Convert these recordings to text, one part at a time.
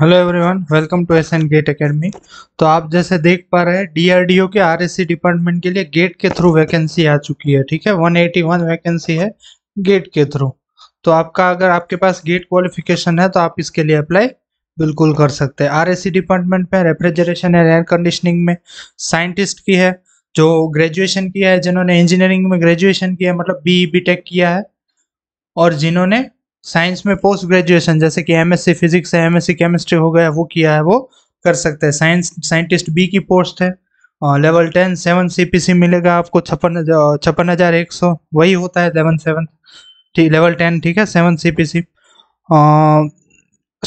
hello everyone welcome to S N GATE academy तो आप जैसे देख पा रहे हैं डीआरडीओ के आरएससी डिपार्टमेंट के लिए गेट के थ्रू वैकेंसी आ चुकी है ठीक है 181 वैकेंसी है गेट के थ्रू तो आपका अगर आपके पास गेट क्वालिफिकेशन है तो आप इसके लिए अप्लाई बिल्कुल कर सकते हैं आरएससी डिपार्टमेंट में रेफ्रिजरेशन एंड एयर कंडीशनिंग में साइंटिस्ट की है जो ग्रेजुएशन किया है जिन्होंने इंजीनियरिंग में ग्रेजुएशन किया है मतलब बी बी टेक किया है और जिन्होंने साइंस में पोस्ट ग्रेजुएशन जैसे कि एम फिजिक्स है एमएससी केमिस्ट्री हो गया वो किया है वो कर सकते हैं साइंस साइंटिस्ट बी की पोस्ट है लेवल टेन सेवन सी मिलेगा आपको छप्पन छप्पन हज़ार एक सौ वही होता है लेवन सेवन ठीक लेवल टेन ठीक है seven C P C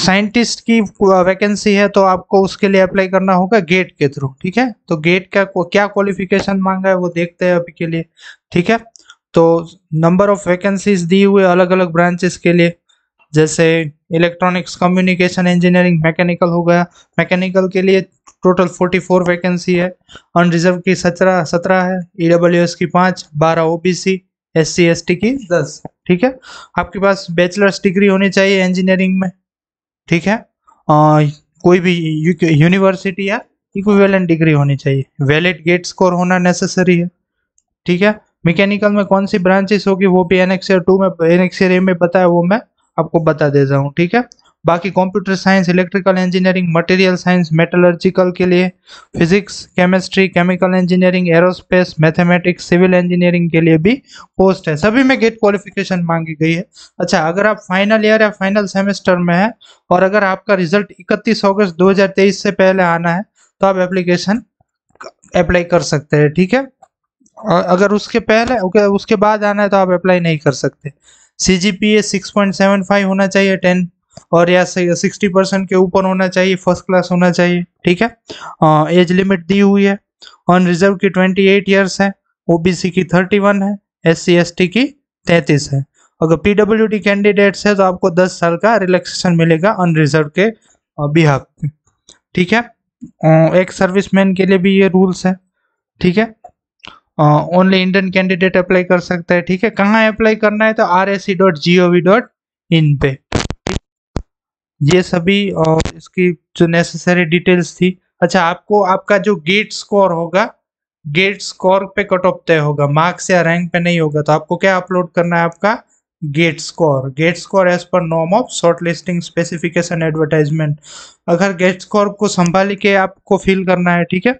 scientist की वैकेंसी है तो आपको उसके लिए अप्लाई करना होगा गेट के थ्रू ठीक है तो गेट का क्या क्वालिफिकेशन मांगा है वो देखते हैं अभी के लिए ठीक है तो नंबर ऑफ वैकेंसीज दी हुए अलग अलग ब्रांचेस के लिए जैसे इलेक्ट्रॉनिक्स कम्युनिकेशन इंजीनियरिंग मैकेनिकल हो गया मैकेनिकल के लिए टोटल 44 वैकेंसी है अनरिजर्व की सत्रह सत्रह है ई e की पाँच बारह O B C S C S T की दस ठीक है आपके पास बैचलर्स डिग्री होनी चाहिए इंजीनियरिंग में ठीक है आ, कोई भी यूनिवर्सिटी या इक्विवेलेंट डिग्री होनी चाहिए वैलिड गेट स्कोर होना नेसेसरी है ठीक है मैकेनिकल में कौन सी ब्रांचेस होगी वो भी एनएक्सर टू में एनएक्सर ए में बताया वो मैं आपको बता देता हूँ ठीक है बाकी computer science electrical engineering material science metallurgical के लिए physics chemistry chemical engineering aerospace mathematics civil engineering के लिए भी पोस्ट है सभी में गेट क्वालिफिकेशन मांगी गई है अच्छा अगर आप फाइनल ईयर या फाइनल सेमेस्टर में है और अगर आपका रिजल्ट इकतीस अगस्त दो से पहले आना है तो आप एप्लीकेशन अप्लाई कर सकते हैं ठीक है अगर उसके पहले उसके बाद आना है तो आप अप्लाई नहीं कर सकते C G P A six point seven five होना चाहिए टेन और या सिक्सटी परसेंट के ऊपर होना चाहिए फर्स्ट क्लास होना चाहिए ठीक है एज लिमिट दी हुई है ऑन रिजर्व की ट्वेंटी एट ईयर्स है ओ बी सी की थर्टी वन है एस सी एस टी की तैंतीस है अगर पी डब्ल्यू डी कैंडिडेट्स है तो आपको दस साल का रिलैक्सेशन मिलेगा अनरिजर्व के बिहाफ ठीक है एक सर्विस मैन के लिए भी ये रूल्स है ठीक है ओनली इंडियन कैंडिडेट अप्लाई कर सकता है ठीक है कहाँ अप्लाई करना है तो R S C dot G O V dot in पे ये सभी और इसकी जो नेसेसरी डिटेल्स थी अच्छा आपको आपका जो गेट स्कोर होगा गेट स्कोर पे कट ऑफ तय होगा मार्क्स या रैंक पे नहीं होगा तो आपको क्या अपलोड करना है आपका GATE score GATE score as per norm of short listing specification advertisement अगर गेट स्कोर को संभाल के आपको फिल करना है ठीक है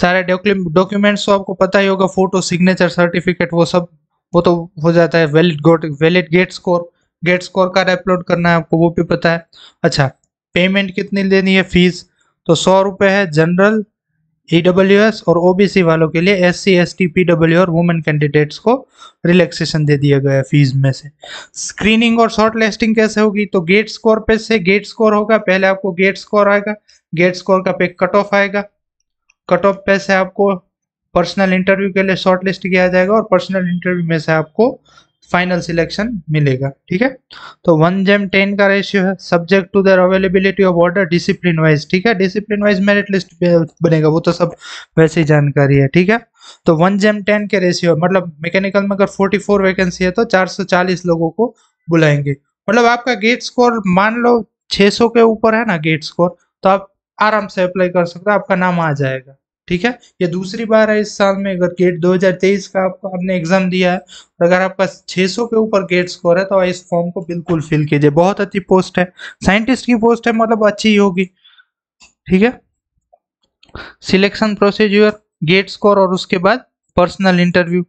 सारे डॉक्यूमेंट्स तो आपको पता ही होगा फोटो सिग्नेचर सर्टिफिकेट वो सब वो तो हो जाता है valid valid GATE score GATE score card upload करना है आपको वो भी पता है अच्छा पेमेंट कितनी देनी है फीस तो सौ रुपये है जनरल ई डब्ल्यू एस और ओ वालों के लिए S C S T P W और वुमेन कैंडिडेट्स को रिलैक्सेशन दे दिया गया है फीस में से स्क्रीनिंग और शॉर्ट लिस्टिंग कैसे होगी तो गेट स्कोर पे से गेट स्कोर होगा पहले आपको गेट स्कोर आएगा गेट स्कोर का पे कट ऑफ आएगा कट ऑफ पे से आपको पर्सनल इंटरव्यू के लिए शॉर्टलिस्ट किया जाएगा और पर्सनल इंटरव्यू में से आपको फाइनल सिलेक्शन मिलेगा ठीक है तो वन जेम टेन का रेशियो है subject to their availability of order discipline wise ठीक है डिसिप्लिन वाइज मेरिट लिस्ट बनेगा वो तो सब वैसे ही जानकारी है ठीक है तो वन जेम टेन के रेशियो मतलब मैकेनिकल में अगर फोर्टी फोर वैकेंसी है तो चार सौ चालीस लोगों को बुलाएंगे मतलब आपका गेट स्कोर मान लो 600 के ऊपर है ना गेट स्कोर तो आप आराम से अप्लाई कर सकते हो आपका नाम आ जाएगा ठीक है ये दूसरी बार है इस साल में अगर गेट 2023 का आपको आपने एग्जाम दिया है अगर आपका 600 के ऊपर गेट स्कोर है तो इस फॉर्म को बिल्कुल फिल कीजिए बहुत अच्छी पोस्ट है साइंटिस्ट की पोस्ट है मतलब अच्छी होगी ठीक है सिलेक्शन प्रोसीजर गेट स्कोर और उसके बाद पर्सनल इंटरव्यू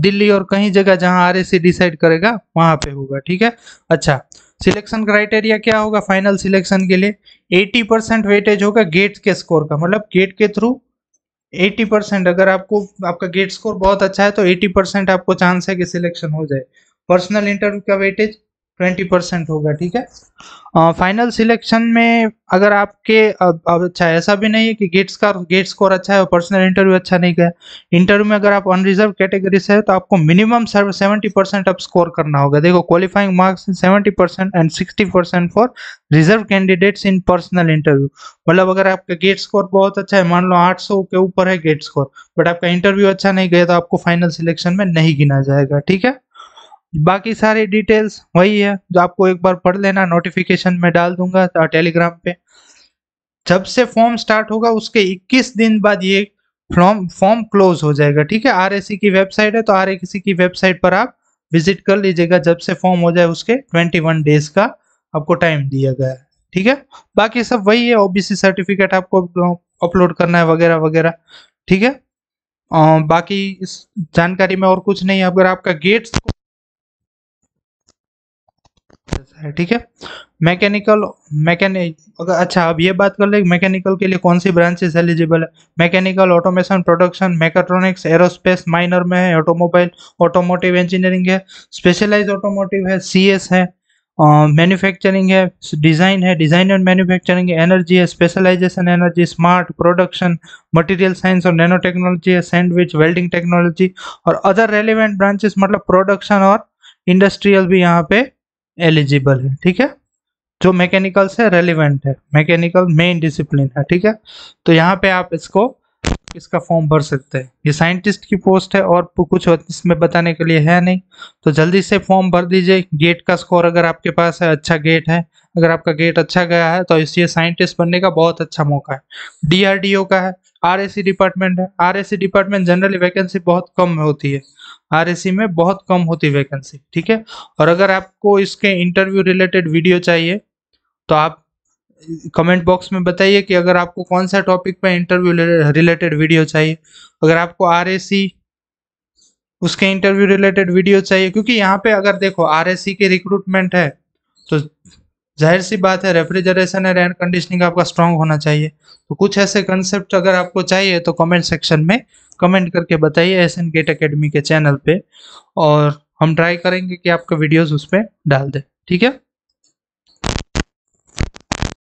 दिल्ली और कहीं जगह जहां आर डिसाइड करेगा वहां पे होगा ठीक है अच्छा सिलेक्शन क्राइटेरिया क्या होगा फाइनल सिलेक्शन के लिए 80 परसेंट वेटेज होगा गेट के स्कोर का मतलब गेट के थ्रू 80 परसेंट अगर आपको आपका गेट स्कोर बहुत अच्छा है तो 80 परसेंट आपको चांस है कि सिलेक्शन हो जाए पर्सनल इंटरव्यू का वेटेज ट्वेंटी परसेंट होगा ठीक है फाइनल सिलेक्शन में अगर आपके अब, अच्छा ऐसा भी नहीं है कि गेट्स का गेट स्कोर अच्छा है और पर्सनल इंटरव्यू अच्छा नहीं गया इंटरव्यू में अगर आप अनरिजर्व कैटेगरी से है तो आपको मिनिमम सेवेंटी परसेंट अब स्कोर करना होगा देखो qualifying marks seventy percent and sixty percent for reserve candidates in personal interview मतलब अगर आपका गेट स्कोर बहुत अच्छा है मान लो आठ के ऊपर है गेट स्कोर बट आपका इंटरव्यू अच्छा नहीं गया तो आपको फाइनल सिलेक्शन में नहीं गिना जाएगा ठीक है बाकी सारी डिटेल्स वही है जो आपको एक बार पढ़ लेना नोटिफिकेशन में डाल दूंगा टेलीग्राम पे जब से फॉर्म स्टार्ट होगा उसके 21 दिन बाद ये फॉर्म फॉर्म क्लोज हो जाएगा ठीक है आर की वेबसाइट है तो आर की वेबसाइट पर आप विजिट कर लीजिएगा जब से फॉर्म हो जाए उसके 21 डेज का आपको टाइम दिया गया है ठीक है बाकी सब वही है ओबीसी सर्टिफिकेट आपको अपलोड करना है वगैरह वगैरह ठीक है बाकी इस जानकारी में और कुछ नहीं अगर आपका गेट्स है ठीक है मैकेनिकल मैकेनिक अगर अच्छा अब ये बात कर ले मैकेनिकल के लिए कौन सी ब्रांचेस एलिजिबल है mechanical automation production mechatronics aerospace minor में है ऑटोमोबाइल ऑटोमोटिव इंजीनियरिंग है स्पेशलाइज ऑटोमोटिव है सी है मैन्युफैक्चरिंग uh, है डिज़ाइन है डिज़ाइन एंड मैन्युफैक्चरिंग है एनर्जी है specialization energy smart production material science और नैनो टेक्नोलॉजी है सैंडविच वेल्डिंग टेक्नोलॉजी और अदर रेलिवेंट ब्रांचेस मतलब प्रोडक्शन और इंडस्ट्रियल भी यहाँ पे एलिजिबल है ठीक है जो मैकेनिकल से रेलिवेंट है मैकेनिकल मेन डिसिप्लिन है ठीक है तो यहाँ पे आप इसको इसका फॉर्म भर सकते हैं ये साइंटिस्ट की पोस्ट है और कुछ इसमें बताने के लिए है नहीं तो जल्दी से फॉर्म भर दीजिए गेट का स्कोर अगर आपके पास है अच्छा गेट है अगर आपका गेट अच्छा गया है तो इसलिए साइंटिस्ट बनने का बहुत अच्छा मौका है डीआरडीओ का है आरएसी डिपार्टमेंट है आरएसी डिपार्टमेंट जनरली वैकेंसी बहुत कम होती है आरएसी में बहुत कम होती वैकेंसी ठीक है और अगर आपको इसके इंटरव्यू रिलेटेड वीडियो चाहिए तो आप कमेंट बॉक्स में बताइए कि अगर आपको कौन सा टॉपिक पे इंटरव्यू रिलेटेड वीडियो चाहिए अगर आपको आरएसी उसके इंटरव्यू रिलेटेड वीडियो चाहिए क्योंकि यहाँ पे अगर देखो आरएसी के रिक्रूटमेंट है तो जाहिर सी बात है रेफ्रिजरेशन और एयर कंडीशनिंग आपका स्ट्रांग होना चाहिए तो कुछ ऐसे कंसेप्ट अगर आपको चाहिए तो कमेंट सेक्शन में कमेंट करके बताइए एस एन गेट अकेडमी के चैनल पे और हम ट्राई करेंगे कि आपका वीडियोस उस पर डाल दें ठीक है